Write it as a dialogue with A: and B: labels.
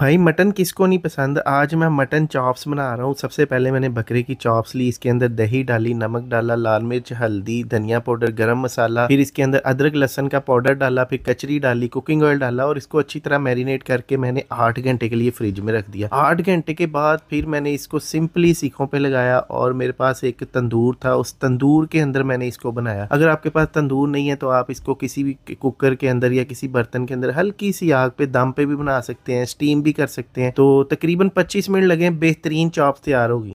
A: भाई मटन किसको नहीं पसंद आज मैं मटन चॉप्स बना रहा हूँ सबसे पहले मैंने बकरे की चॉप्स ली इसके अंदर दही डाली नमक डाला लाल मिर्च हल्दी धनिया पाउडर गरम मसाला फिर इसके अंदर अदरक लहसन का पाउडर डाला फिर कचरी डाली कुकिंग ऑयल डाला और इसको अच्छी तरह मैरिनेट करके मैंने आठ घंटे के लिए फ्रिज में रख दिया आठ घंटे के बाद फिर मैंने इसको सिंपली सीखों पर लगाया और मेरे पास एक तंदूर था उस तंदूर के अंदर मैंने इसको बनाया अगर आपके पास तंदूर नहीं है तो आप इसको किसी भी कुकर के अंदर या किसी बर्तन के अंदर हल्की सी आग पे दम पे भी बना सकते हैं स्टीम भी कर सकते हैं तो तकरीबन पच्चीस मिनट लगे बेहतरीन चॉप तैयार होगी